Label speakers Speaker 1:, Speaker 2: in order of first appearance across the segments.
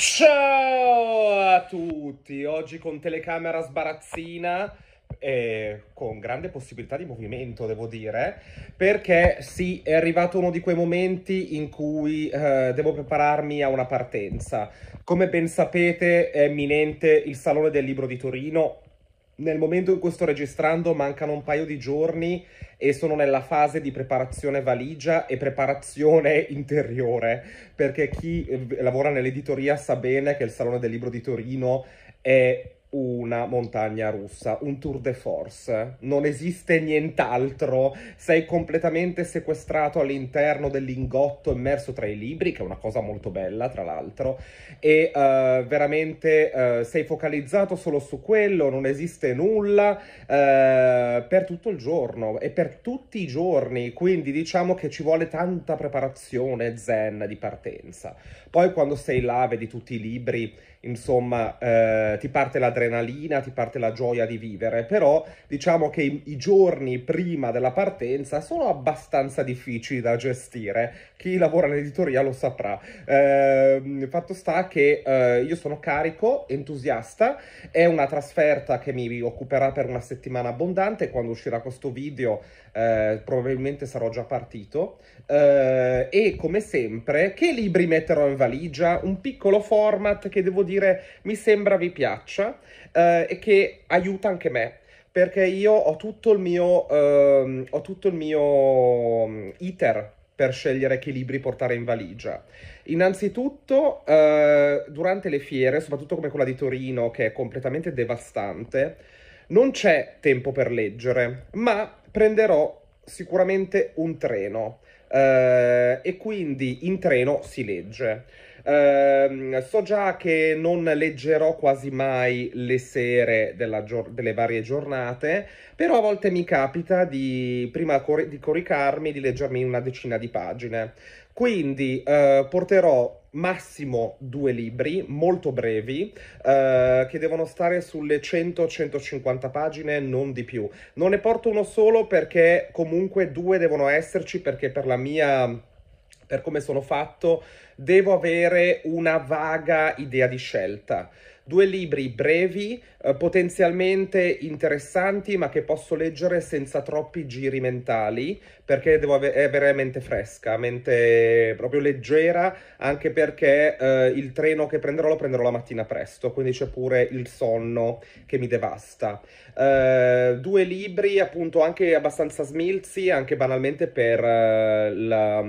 Speaker 1: Ciao a tutti! Oggi con telecamera sbarazzina e con grande possibilità di movimento, devo dire, perché sì, è arrivato uno di quei momenti in cui eh, devo prepararmi a una partenza. Come ben sapete è imminente il Salone del Libro di Torino, nel momento in cui sto registrando mancano un paio di giorni e sono nella fase di preparazione valigia e preparazione interiore, perché chi eh, lavora nell'editoria sa bene che il Salone del Libro di Torino è una montagna russa, un tour de force, non esiste nient'altro, sei completamente sequestrato all'interno del lingotto immerso tra i libri, che è una cosa molto bella tra l'altro, e uh, veramente uh, sei focalizzato solo su quello, non esiste nulla uh, per tutto il giorno e per tutti i giorni, quindi diciamo che ci vuole tanta preparazione zen di partenza. Poi quando sei là, vedi tutti i libri, insomma, ti parte la l'adrenalina, ti parte la gioia di vivere, però diciamo che i, i giorni prima della partenza sono abbastanza difficili da gestire. Chi lavora all'editoria lo saprà. Eh, fatto sta che eh, io sono carico, entusiasta, è una trasferta che mi occuperà per una settimana abbondante, quando uscirà questo video eh, probabilmente sarò già partito eh, e come sempre che libri metterò in valigia? Un piccolo format che devo dire mi sembra vi piaccia eh, e che aiuta anche me perché io ho tutto il mio, ehm, ho tutto il mio mm, iter per scegliere che libri portare in valigia. Innanzitutto, eh, durante le fiere, soprattutto come quella di Torino, che è completamente devastante, non c'è tempo per leggere, ma prenderò sicuramente un treno eh, e quindi in treno si legge. Eh, so già che non leggerò quasi mai le sere gior- delle varie giornate, però a volte mi capita di, prima cor- di coricarmi, di leggermi una decina di pagine. Quindi eh, porterò massimo due libri molto brevi eh, che devono stare sulle 100-150 pagine, non di più. Non ne porto uno solo perché comunque due devono esserci perché per la mia per come sono fatto, devo avere una vaga idea di scelta due libri brevi, eh, potenzialmente interessanti, ma che posso leggere senza troppi giri mentali, perché devo ave- avere mente fresca, mente proprio leggera, anche perché eh, il treno che prenderò lo prenderò la mattina presto, quindi c'è pure il sonno che mi devasta. Eh, due libri appunto anche abbastanza smilzi, anche banalmente per eh, la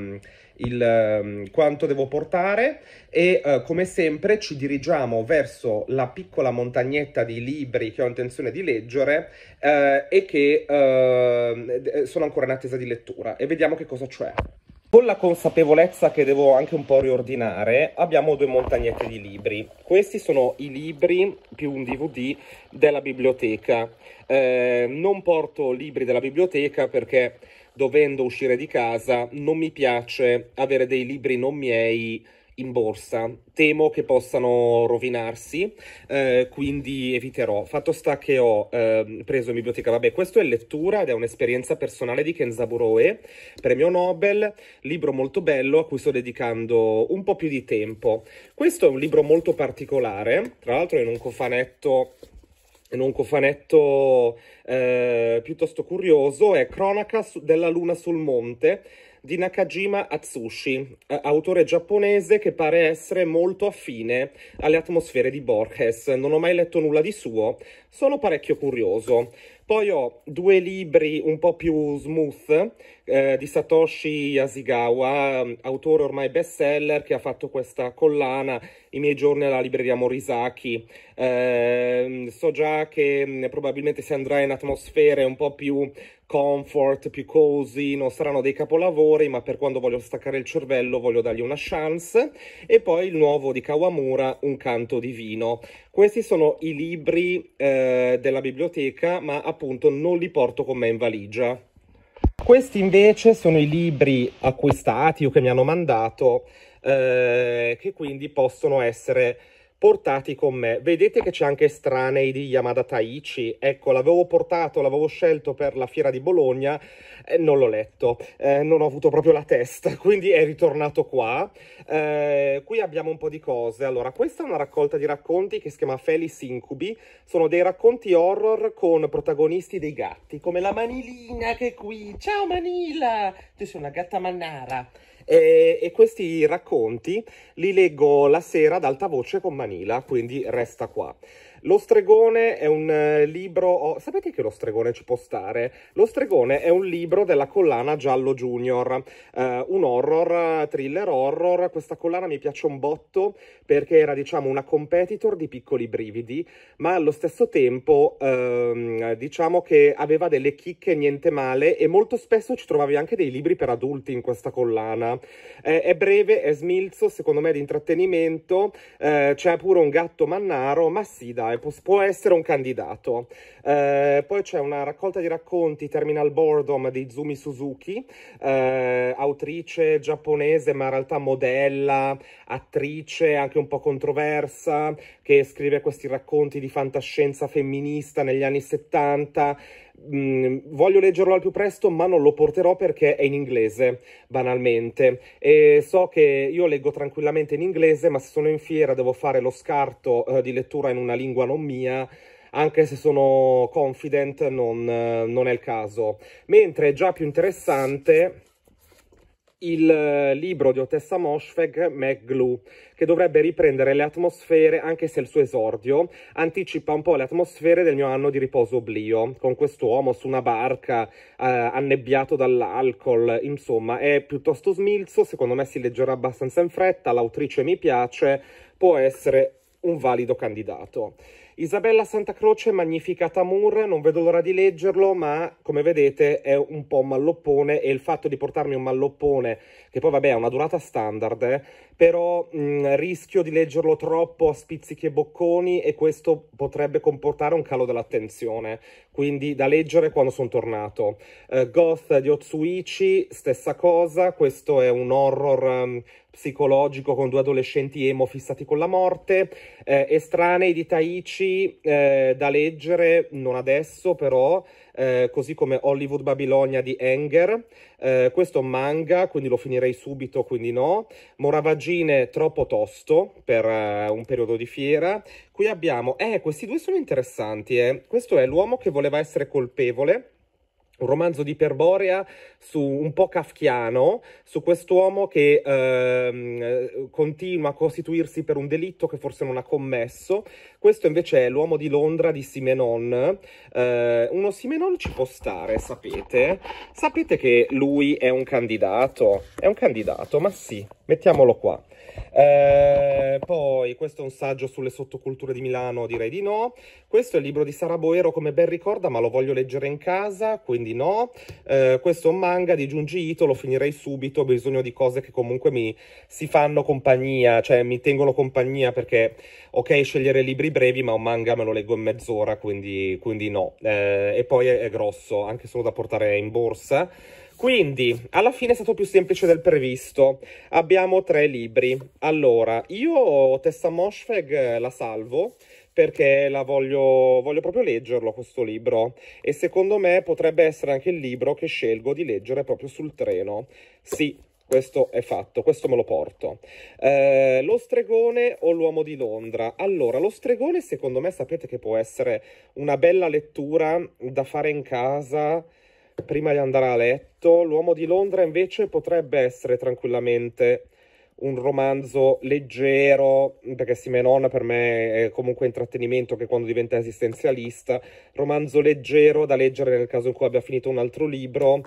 Speaker 1: il, um, quanto devo portare e uh, come sempre ci dirigiamo verso la piccola montagnetta di libri che ho intenzione di leggere uh, e che uh, sono ancora in attesa di lettura e vediamo che cosa c'è. Con la consapevolezza che devo anche un po' riordinare, abbiamo due montagnette di libri. Questi sono i libri più un DVD della biblioteca. Eh, non porto libri della biblioteca perché dovendo uscire di casa, non mi piace avere dei libri non miei in borsa. Temo che possano rovinarsi, eh, quindi eviterò. Fatto sta che ho eh, preso in biblioteca, vabbè, questo è lettura ed è un'esperienza personale di Ken Zaburoe, premio Nobel, libro molto bello a cui sto dedicando un po' più di tempo. Questo è un libro molto particolare, tra l'altro in un cofanetto in un cofanetto eh, piuttosto curioso è Cronaca della luna sul monte di Nakajima Atsushi, autore giapponese che pare essere molto affine alle atmosfere di Borges. Non ho mai letto nulla di suo, sono parecchio curioso. Poi ho due libri un po' più smooth eh, di Satoshi Yasigawa, autore ormai bestseller che ha fatto questa collana I miei giorni alla libreria Morisaki. Eh, so già che mm, probabilmente si andrà in atmosfere un po' più comfort, più cosy, non saranno dei capolavori, ma per quando voglio staccare il cervello voglio dargli una chance. E poi il nuovo di Kawamura, Un canto divino. Questi sono i libri eh, della biblioteca, ma appunto non li porto con me in valigia. Questi invece sono i libri acquistati o che mi hanno mandato, eh, che quindi possono essere portati con me. Vedete che c'è anche Stranei di Yamada Taichi, ecco l'avevo portato, l'avevo scelto per la fiera di Bologna, eh, non l'ho letto, eh, non ho avuto proprio la testa, quindi è ritornato qua. Eh, qui abbiamo un po' di cose, allora questa è una raccolta di racconti che si chiama Felis Incubi, sono dei racconti horror con protagonisti dei gatti, come la Manilina che è qui, ciao Manila, tu sei una gatta mannara. E, e questi racconti li leggo la sera ad alta voce con Manila, quindi resta qua. Lo stregone è un eh, libro. Oh, sapete che lo stregone ci può stare? Lo stregone è un libro della collana Giallo Junior, eh, un horror, thriller horror. Questa collana mi piace un botto perché era, diciamo, una competitor di piccoli brividi, ma allo stesso tempo, ehm, diciamo che aveva delle chicche niente male e molto spesso ci trovavi anche dei libri per adulti in questa collana. Eh, è breve, è smilzo, secondo me è di intrattenimento, eh, c'è pure un gatto mannaro, ma sì dai, può, può essere un candidato. Eh, poi c'è una raccolta di racconti, Terminal Boredom, di Izumi Suzuki, eh, autrice giapponese ma in realtà modella, attrice, anche un po' controversa, che scrive questi racconti di fantascienza femminista negli anni 70, mh, mm, voglio leggerlo al più presto, ma non lo porterò perché è in inglese, banalmente. E so che io leggo tranquillamente in inglese, ma se sono in fiera devo fare lo scarto eh, di lettura in una lingua non mia anche se sono confident non, eh, non, è il caso. Mentre è già più interessante il eh, libro di Otessa Moshfegh, McGlue, che dovrebbe riprendere le atmosfere, anche se il suo esordio anticipa un po' le atmosfere del mio anno di riposo oblio, con quest'uomo su una barca, eh, annebbiato dall'alcol, insomma, è piuttosto smilzo, secondo me si leggerà abbastanza in fretta, l'autrice mi piace, può essere un valido candidato. Isabella Santa Croce, magnifica Tamur, non vedo l'ora di leggerlo, ma come vedete è un po' un malloppone e il fatto di portarmi un malloppone, che poi vabbè ha una durata standard, eh, però mh, mm, rischio di leggerlo troppo a spizzichi e bocconi e questo potrebbe comportare un calo dell'attenzione quindi da leggere quando sono tornato. Uh, Goth di Otsuichi, stessa cosa, questo è un horror um, psicologico con due adolescenti emo fissati con la morte. Uh, Estranei di Taichi, uh, da leggere, non adesso però, così come Hollywood Babilonia di Enger. questo è un manga, quindi lo finirei subito, quindi no. Moravagine troppo tosto per un periodo di fiera. Qui abbiamo, eh, questi due sono interessanti, eh. Questo è l'uomo che voleva essere colpevole un romanzo di Iperborea su, un po' kafkiano su quest'uomo che ehm, continua a costituirsi per un delitto che forse non ha commesso. Questo invece è l'uomo di Londra di Simenon. Eh, uno Simenon ci può stare, sapete? Sapete che lui è un candidato? È un candidato, ma sì, mettiamolo qua. Eh, poi questo è un saggio sulle sottoculture di Milano, direi di no. Questo è il libro di Sara Boero, come ben ricorda, ma lo voglio leggere in casa, quindi quindi no. Eh, questo è un manga di Junji Ito, lo finirei subito, ho bisogno di cose che comunque mi si fanno compagnia, cioè mi tengono compagnia perché ok scegliere libri brevi ma un manga me lo leggo in mezz'ora, quindi, quindi no. Eh, e poi è, è grosso, anche solo da portare in borsa. Quindi, alla fine è stato più semplice del previsto. Abbiamo tre libri. Allora, io Tessa Moshfeg eh, la salvo, perché la voglio, voglio proprio leggerlo questo libro e secondo me potrebbe essere anche il libro che scelgo di leggere proprio sul treno. Sì, questo è fatto, questo me lo porto. Eh, lo stregone o l'uomo di Londra? Allora, lo stregone secondo me sapete che può essere una bella lettura da fare in casa prima di andare a letto. L'uomo di Londra invece potrebbe essere tranquillamente un romanzo leggero, perché Simenon per me è comunque intrattenimento che quando diventa esistenzialista, romanzo leggero da leggere nel caso in cui abbia finito un altro libro.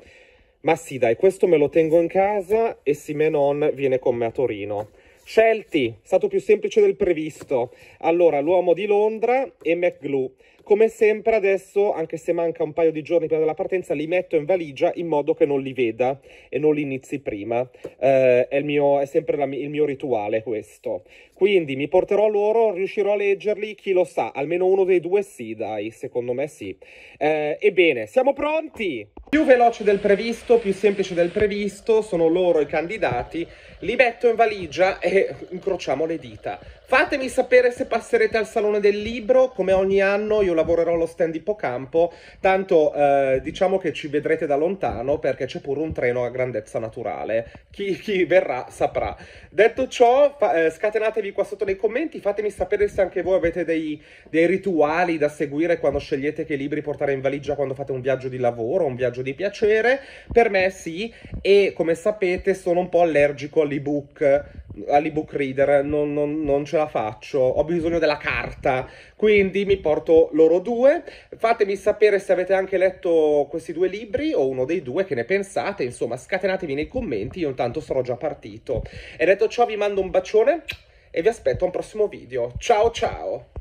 Speaker 1: Ma sì, dai, questo me lo tengo in casa e Simenon viene con me a Torino. Scelti, stato più semplice del previsto. Allora, l'uomo di Londra e McGlue. Come sempre adesso, anche se manca un paio di giorni prima della partenza, li metto in valigia in modo che non li veda e non li inizi prima. Eh, è, mio, è, sempre la, il mio rituale questo. Quindi mi porterò loro, riuscirò a leggerli, chi lo sa, almeno uno dei due sì, dai, secondo me sì. Eh, ebbene, siamo pronti! Più veloce del previsto, più semplice del previsto, sono loro i candidati, li metto in valigia e incrociamo le dita. Fatemi sapere se passerete al Salone del Libro, come ogni anno io io lavorerò allo stand ippocampo, tanto eh, diciamo che ci vedrete da lontano perché c'è pure un treno a grandezza naturale, chi, chi verrà saprà. Detto ciò, fa, eh, scatenatevi qua sotto nei commenti, fatemi sapere se anche voi avete dei, dei rituali da seguire quando scegliete che libri portare in valigia quando fate un viaggio di lavoro, un viaggio di piacere, per me sì, e come sapete sono un po' allergico all'ebook, all'ebook reader non, non, non, ce la faccio, ho bisogno della carta, quindi mi porto loro due. Fatemi sapere se avete anche letto questi due libri o uno dei due, che ne pensate, insomma scatenatevi nei commenti, io intanto sarò già partito. E detto ciò vi mando un bacione e vi aspetto a un prossimo video. Ciao ciao!